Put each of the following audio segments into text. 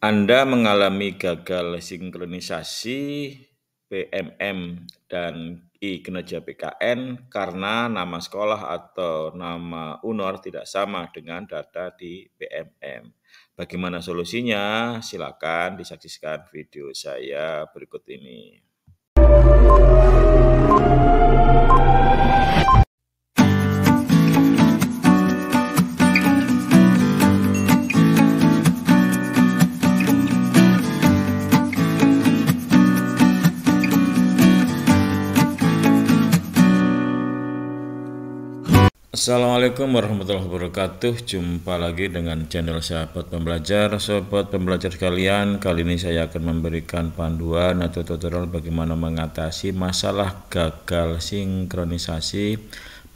Anda mengalami gagal sinkronisasi PMM dan I kinerja PKN karena nama sekolah atau nama UNOR tidak sama dengan data di PMM. Bagaimana solusinya? Silakan disaksikan video saya berikut ini. Assalamualaikum warahmatullahi wabarakatuh Jumpa lagi dengan channel sahabat pembelajar sahabat pembelajar kalian. Kali ini saya akan memberikan panduan atau tutorial bagaimana mengatasi masalah gagal sinkronisasi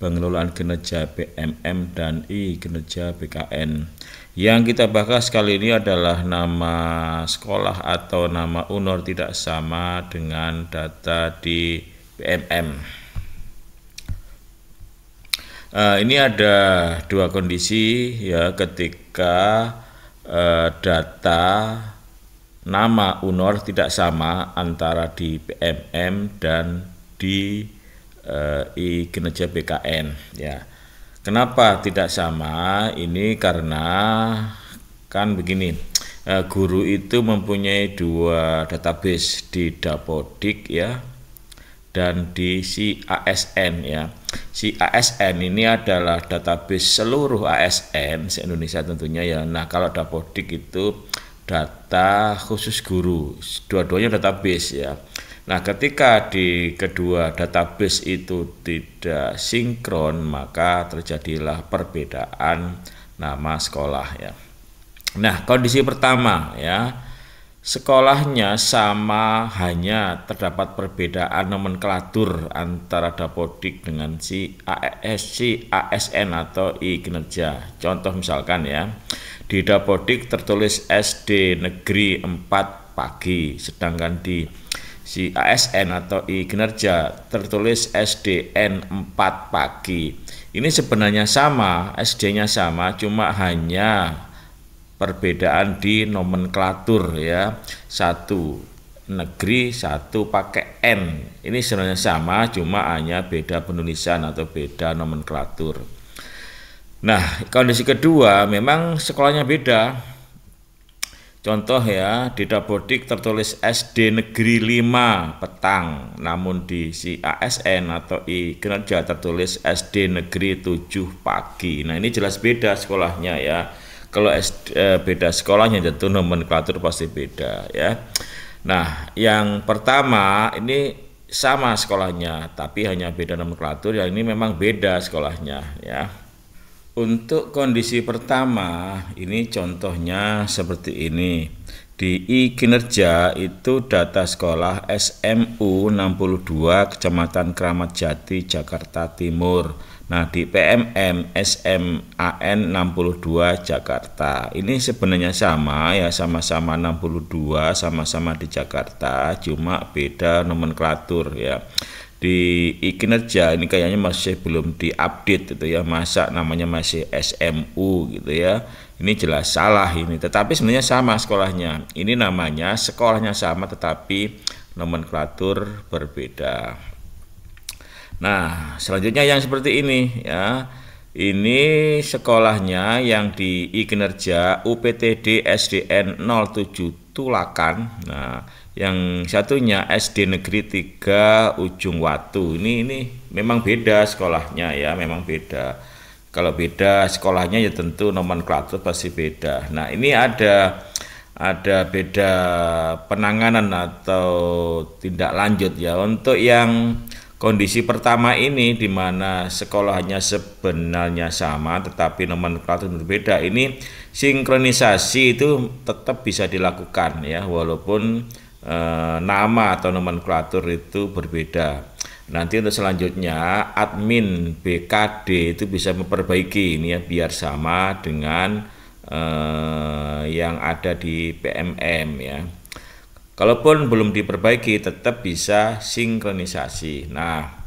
pengelolaan kinerja PMM dan I kinerja BKN yang kita bahas kali ini adalah nama sekolah atau nama UNOR tidak sama dengan data di PMM uh, ini ada dua kondisi ya ketika uh, data nama UNOR tidak sama antara di PMM dan di uh, I kinerja BKN ya. Kenapa tidak sama? Ini karena kan begini, uh, guru itu mempunyai dua database di Dapodik ya dan di si ASN ya. Si ASN ini adalah database seluruh ASN se-Indonesia tentunya ya. Nah, kalau Dapodik itu data khusus guru, dua-duanya database ya. Nah, ketika di kedua database itu tidak sinkron, maka terjadilah perbedaan nama sekolah ya. Nah, kondisi pertama ya, Sekolahnya sama hanya terdapat perbedaan nomenklatur antara dapodik dengan si ASC e ASN atau I kinerja. Contoh misalkan ya, di dapodik tertulis SD Negeri 4 pagi, sedangkan di si ASN atau I kinerja tertulis SDN 4 pagi. Ini sebenarnya sama, SD-nya sama, cuma hanya perbedaan di nomenklatur ya satu negeri satu pakai n ini sebenarnya sama cuma hanya beda penulisan atau beda nomenklatur nah kondisi kedua memang sekolahnya beda contoh ya di Dapodik tertulis SD Negeri 5 petang namun di si ASN atau I kinerja tertulis SD Negeri 7 pagi nah ini jelas beda sekolahnya ya kalau SD, e, eh, beda sekolahnya tentu nomenklatur pasti beda ya. Nah, yang pertama ini sama sekolahnya, tapi hanya beda nomenklatur. Yang ini memang beda sekolahnya ya. Untuk kondisi pertama, ini contohnya seperti ini. Di Kinerja itu data sekolah SMU 62 Kecamatan Keramat Jati Jakarta Timur. Nah, di PMM SMAN 62 Jakarta. Ini sebenarnya sama ya, sama-sama 62, sama-sama di Jakarta, cuma beda nomenklatur ya di kinerja ini kayaknya masih belum diupdate gitu ya masa namanya masih SMU gitu ya ini jelas salah ini tetapi sebenarnya sama sekolahnya ini namanya sekolahnya sama tetapi nomenklatur berbeda nah selanjutnya yang seperti ini ya ini sekolahnya yang di Kinerja UPTD SDN 07 Tulakan nah yang satunya SD Negeri 3 Ujung Watu. Ini ini memang beda sekolahnya ya, memang beda. Kalau beda sekolahnya ya tentu nomenklatur pasti beda. Nah, ini ada ada beda penanganan atau tindak lanjut ya untuk yang kondisi pertama ini di mana sekolahnya sebenarnya sama tetapi nomenklatur berbeda. Ini sinkronisasi itu tetap bisa dilakukan ya walaupun eh, nama atau nomenklatur itu berbeda. Nanti untuk selanjutnya admin BKD itu bisa memperbaiki ini ya biar sama dengan eh, yang ada di PMM ya. Kalaupun belum diperbaiki tetap bisa sinkronisasi. Nah,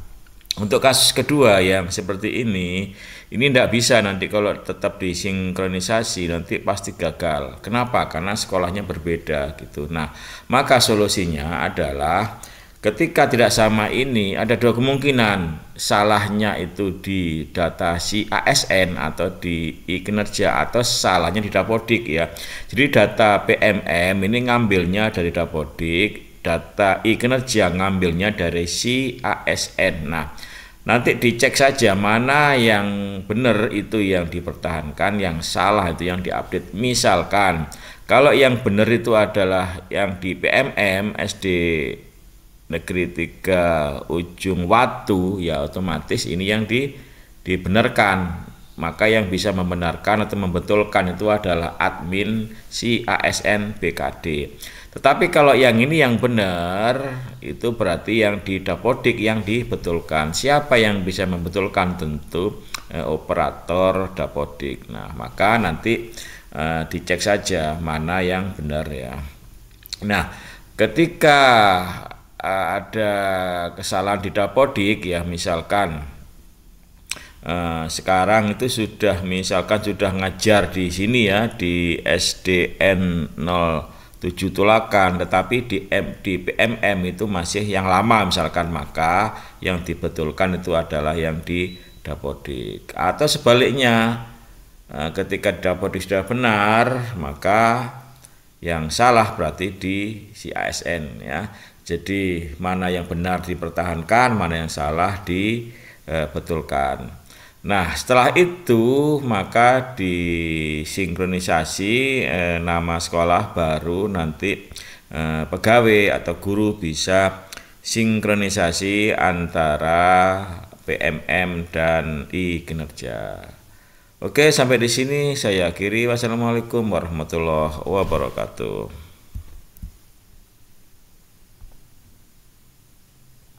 untuk kasus kedua yang seperti ini ini tidak bisa nanti kalau tetap disinkronisasi nanti pasti gagal kenapa karena sekolahnya berbeda gitu nah maka solusinya adalah ketika tidak sama ini ada dua kemungkinan salahnya itu di data si ASN atau di kinerja atau salahnya di dapodik ya jadi data PMM ini ngambilnya dari dapodik data e-kinerja ngambilnya dari si ASN. Nah, nanti dicek saja mana yang benar itu yang dipertahankan, yang salah itu yang diupdate. Misalkan kalau yang benar itu adalah yang di PMM SD Negeri 3 Ujung Watu ya otomatis ini yang di dibenarkan maka yang bisa membenarkan atau membetulkan itu adalah admin si ASN BKD. Tetapi kalau yang ini yang benar, itu berarti yang di dapodik yang dibetulkan. Siapa yang bisa membetulkan tentu eh, operator dapodik. Nah, maka nanti eh, dicek saja mana yang benar ya. Nah, ketika eh, ada kesalahan di dapodik ya misalkan Eh, sekarang itu sudah misalkan sudah ngajar di sini ya di SDN 07 Tulakan tetapi di, M, PMM itu masih yang lama misalkan maka yang dibetulkan itu adalah yang di Dapodik atau sebaliknya eh, ketika Dapodik sudah benar maka yang salah berarti di si ASN ya jadi mana yang benar dipertahankan mana yang salah dibetulkan eh, Nah, setelah itu maka disinkronisasi eh, nama sekolah baru nanti eh, pegawai atau guru bisa sinkronisasi antara PMM dan i kinerja. Oke, sampai di sini saya akhiri. Wassalamualaikum warahmatullahi wabarakatuh.